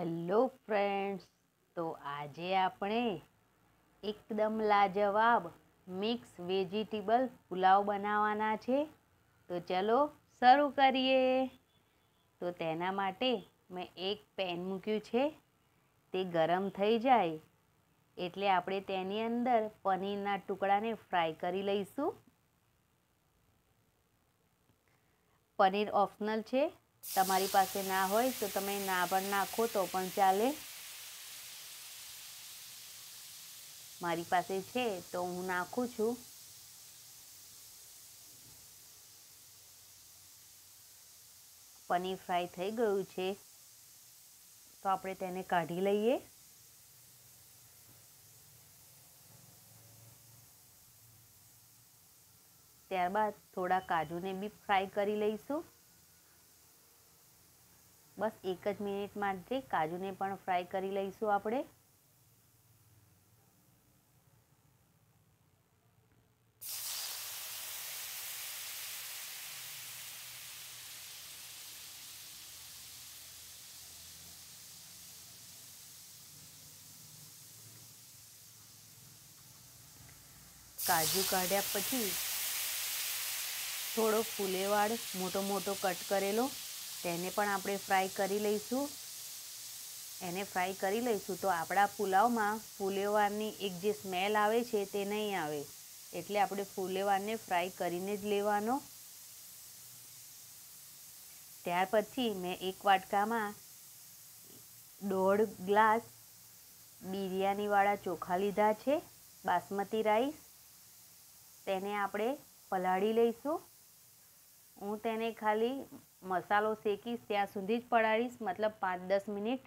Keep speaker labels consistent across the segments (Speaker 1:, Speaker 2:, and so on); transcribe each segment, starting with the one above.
Speaker 1: hello friends તો આજે આપણે એકદમ લાજવાબ મિક્સ વેજીટેબલ પુલાવ બનાવવાના છે તો ચલો શરૂ કરીએ તો તેના માટે મેં એક પેન મૂક્યું છે તે ગરમ થઈ જાય એટલે આપણે તેની અંદર પનીરના ટુકડાને ફ્રાય કરી લઈશું પનીર ઓપ્શનલ છે તમારી પાસે ના હોય તો તમે ના પણ નાખો તો પણ ચાલે મારી પાસે છે તો હું નાખું છું પનીર ફ્રાય થઈ ગયું છે તો આપણે તેને કાઢી લઈએ ત્યારબાદ થોડા કાજુને બી ફ્રાય કરી લઈશું બસ એક જ મિનિટ માટે કાજુને પણ ફ્રાય કરી લઈશું આપણે કાજુ કાઢ્યા પછી થોડો ફૂલેવાળ મોટો મોટો કટ કરેલો તેને પણ આપણે ફ્રાય કરી લઈશું એને ફ્રાય કરી લઈશું તો આપણા પુલાવમાં ફુલેવારની એક જે સ્મેલ આવે છે તે નહીં આવે એટલે આપણે ફુલેવારને ફ્રાય કરીને જ લેવાનો ત્યાર પછી મેં એક વાટકામાં દોઢ ગ્લાસ બિરયાનીવાળા ચોખા લીધા છે બાસમતી રાઈસ તેને આપણે પલાળી લઈશું હું તેને ખાલી મસાલો શેકીશ ત્યાં સુધી જ પલાળીશ મતલબ પાંચ દસ મિનિટ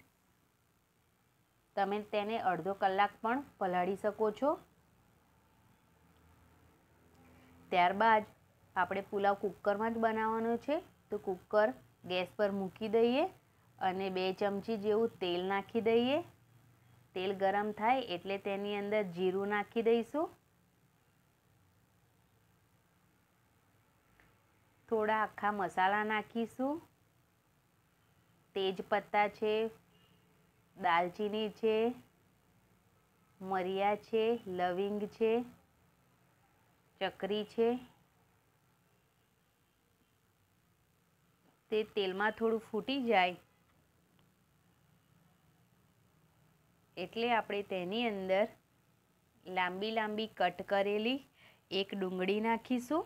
Speaker 1: તમે તેને અડધો કલાક પણ પલાળી શકો છો ત્યારબાદ આપણે પુલાવ કુકરમાં જ બનાવવાનો છે તો કુકર ગેસ પર મૂકી દઈએ અને બે ચમચી જેવું તેલ નાખી દઈએ તેલ ગરમ થાય એટલે તેની અંદર જીરું નાખી દઈશું થોડા આખા મસાલા નાખીશું તેજપત્તા છે દાલચીની છે મરિયા છે લવિંગ છે ચકરી છે તે તેલમાં થોડું ફૂટી જાય એટલે આપણે તેની અંદર લાંબી લાંબી કટ કરેલી એક ડુંગળી નાખીશું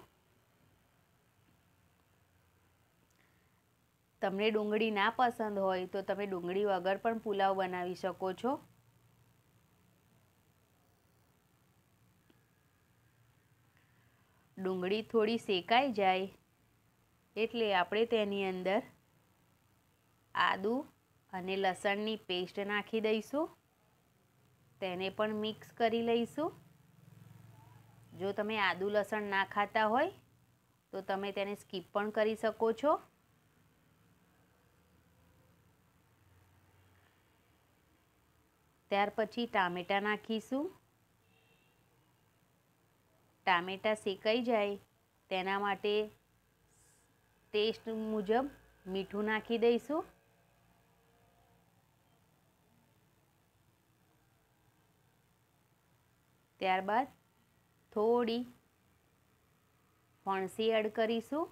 Speaker 1: તમને ડુંગળી ના પસંદ હોય તો તમે ડુંગળી વગર પણ પુલાવ બનાવી શકો છો ડુંગળી થોડી શેકાઈ જાય એટલે આપણે તેની અંદર આદું અને લસણની પેસ્ટ નાખી દઈશું તેને પણ મિક્સ કરી લઈશું જો તમે આદુ લસણ ના ખાતા હોય તો તમે તેને સ્કીપ પણ કરી શકો છો ત્યાર પછી ટામેટાં નાખીશું ટામેટાં શેકાઈ જાય તેના માટે ટેસ્ટ મુજબ મીઠું નાખી દઈશું ત્યારબાદ થોડી ફણસી એડ કરીશું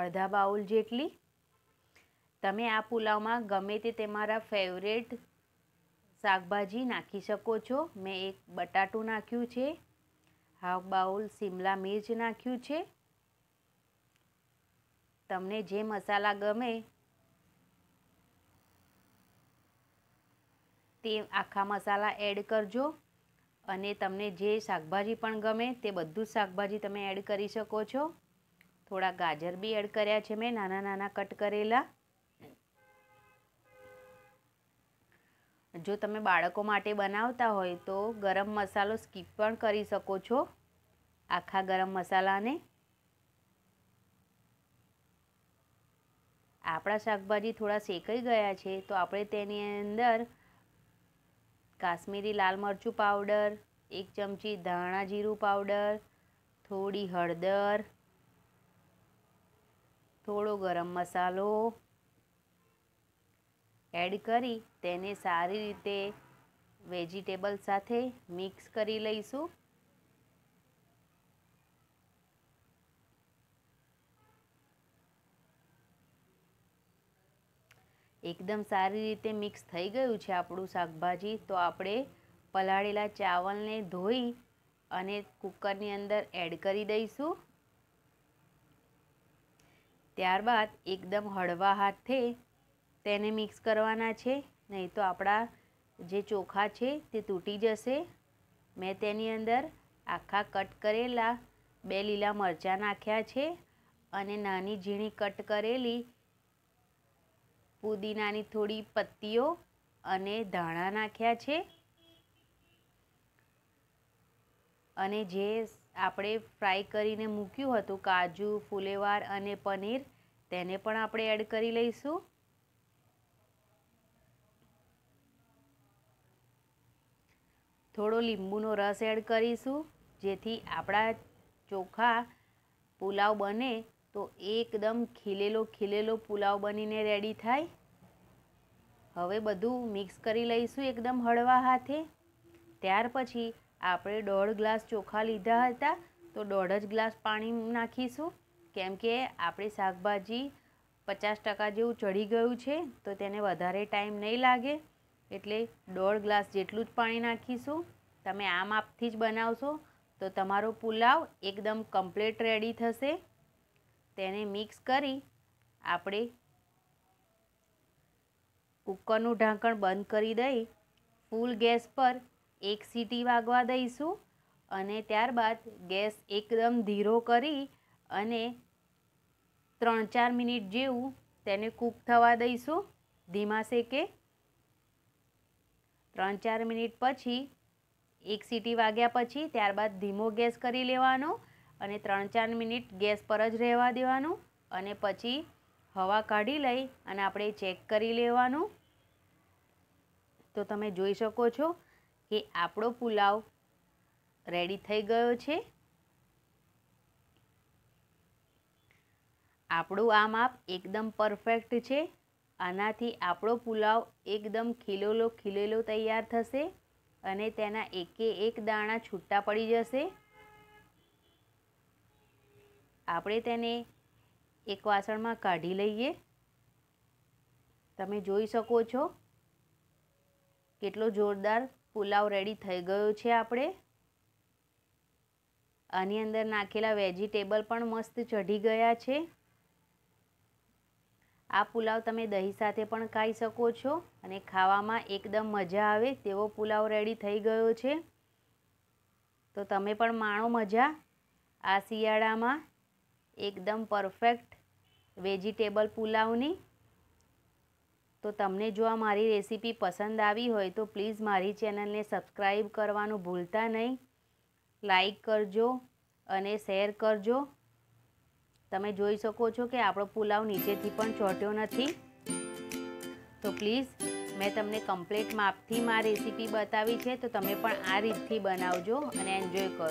Speaker 1: અડધા બાઉલ જેટલી તમે આ પુલાવમાં ગમે તે તમારા ફેવરેટ શાકભાજી નાખી શકો છો મેં એક બટાટું નાખ્યું છે હાફ બાઉલ સિમલા મિર્ચ નાખ્યું છે તમને જે મસાલા ગમે તે આખા મસાલા એડ કરજો અને તમને જે શાકભાજી પણ ગમે તે બધું શાકભાજી તમે એડ કરી શકો છો થોડા ગાજર બી એડ કર્યા છે મેં નાના નાના કટ કરેલા જો તમે બાળકો માટે બનાવતા હોય તો ગરમ મસાલો સ્કીપ પણ કરી શકો છો આખા ગરમ મસાલાને આપણા શાકભાજી થોડા શેકાઈ ગયા છે તો આપણે તેની અંદર કાશ્મીરી લાલ મરચું પાવડર એક ચમચી ધાણા જીરું પાવડર થોડી હળદર થોડો ગરમ મસાલો એડ કરી તેને સારી રીતે વેજીટેબલ સાથે મિક્સ કરી લઈશું એકદમ સારી રીતે મિક્સ થઈ ગયું છે આપણું શાકભાજી તો આપણે પલાળેલા ચાવલને ધોઈ અને કુકરની અંદર એડ કરી દઈશું ત્યારબાદ એકદમ હળવા હાથે તેને મિક્સ કરવાના છે નહીં તો આપણા જે ચોખા છે તે તૂટી જશે મેં તેની અંદર આખા કટ કરેલા બે લીલા મરચાં નાખ્યા છે અને નાની ઝીણી કટ કરેલી પુદીનાની થોડી પત્તીઓ અને ધાણા નાખ્યા છે અને જે આપણે ફ્રાય કરીને મૂક્યું હતું કાજુ ફુલેવાર અને પનીર તેને પણ આપણે એડ કરી લઈશું થોડો લીંબુનો રસ એડ કરીશું જેથી આપણા ચોખા પુલાવ બને તો એકદમ ખીલેલો ખીલેલો પુલાવ બનીને રેડી થાય હવે બધું મિક્સ કરી લઈશું એકદમ હળવા હાથે ત્યાર પછી આપણે દોઢ ગ્લાસ ચોખા લીધા હતા તો દોઢ જ ગ્લાસ પાણી નાખીશું કેમ કે આપણી શાકભાજી પચાસ ટકા જેવું ચડી ગયું છે તો તેને વધારે ટાઈમ નહીં લાગે એટલે દોઢ ગ્લાસ જેટલું જ પાણી નાખીશું તમે આ માપથી જ બનાવશો તો તમારો પુલાવ એકદમ કમ્પ્લીટ રેડી થશે તેને મિક્સ કરી આપણે કુકરનું ઢાંકણ બંધ કરી દઈ ફૂલ ગેસ પર એક સીટી વાગવા દઈશું અને ત્યારબાદ ગેસ એકદમ ધીરો કરી અને ત્રણ ચાર મિનિટ જેવું તેને કૂક થવા દઈશું ધીમા શેકે ત્રણ ચાર મિનિટ પછી એક સીટી વાગ્યા પછી ત્યારબાદ ધીમો ગેસ કરી લેવાનો અને ત્રણ ચાર મિનિટ ગેસ પર જ રહેવા દેવાનું અને પછી હવા કાઢી લઈ અને આપણે ચેક કરી લેવાનું તો તમે જોઈ શકો છો કે આપણો પુલાવ રેડી થઈ ગયો છે આપણું આ માપ એકદમ પરફેક્ટ છે આનાથી આપણો પુલાવ એકદમ ખીલેલો ખીલેલો તૈયાર થશે અને તેના એકે એક દાણા છૂટા પડી જશે આપણે તેને એક વાસણમાં કાઢી લઈએ તમે જોઈ શકો છો કેટલો જોરદાર પુલાવ રેડી થઈ ગયો છે આપણે આની અંદર નાખેલા વેજીટેબલ પણ મસ્ત ચઢી ગયા છે આ પુલાવ તમે દહીં સાથે પણ ખાઈ શકો છો અને ખાવામાં એકદમ મજા આવે તેવો પુલાવ રેડી થઈ ગયો છે તો તમે પણ માણો મજા આ શિયાળામાં એકદમ પરફેક્ટ વેજીટેબલ પુલાવની તો તમને જો આ મારી રેસીપી પસંદ આવી હોય તો પ્લીઝ મારી ચેનલને સબસ્ક્રાઈબ કરવાનું ભૂલતા નહીં લાઈક કરજો અને શેર કરજો તમે જોઈ શકો છો કે આપણો પુલાવ નીચેથી પણ ચોટ્યો નથી તો પ્લીઝ મેં તમને કમ્પ્લેટ માપથી માં રેસીપી બતાવી છે તો તમે પણ આ રીતથી બનાવજો અને એન્જોય કરો